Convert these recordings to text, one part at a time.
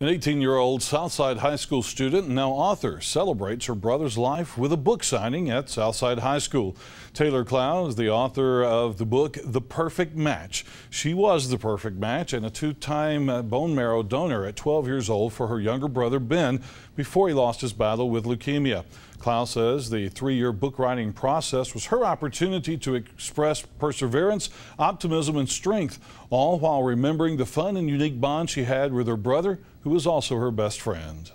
An 18 year old Southside High School student and now author celebrates her brother's life with a book signing at Southside High School. Taylor Clow is the author of the book The Perfect Match. She was the perfect match and a two time uh, bone marrow donor at 12 years old for her younger brother Ben before he lost his battle with leukemia. Clow says the three-year book writing process was her opportunity to express perseverance, optimism, and strength, all while remembering the fun and unique bond she had with her brother, who was also her best friend.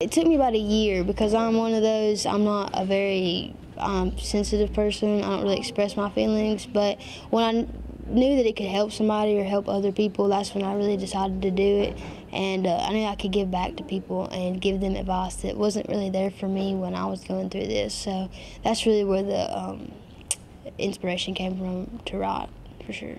It took me about a year because I'm one of those, I'm not a very um, sensitive person. I don't really express my feelings, but when I knew that it could help somebody or help other people, that's when I really decided to do it. And uh, I knew I could give back to people and give them advice that wasn't really there for me when I was going through this. So that's really where the um, inspiration came from to write, for sure.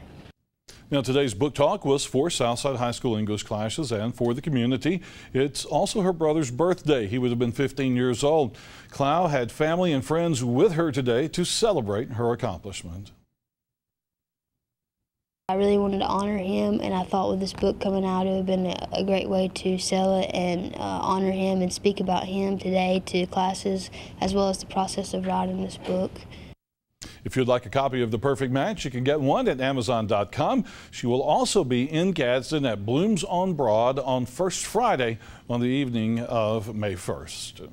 Now, today's book talk was for Southside High School English classes and for the community. It's also her brother's birthday. He would have been 15 years old. Clow had family and friends with her today to celebrate her accomplishment. I really wanted to honor him, and I thought with this book coming out, it would have been a great way to sell it and uh, honor him and speak about him today to classes, as well as the process of writing this book. If you'd like a copy of The Perfect Match, you can get one at Amazon.com. She will also be in Gadsden at Blooms on Broad on First Friday on the evening of May 1st.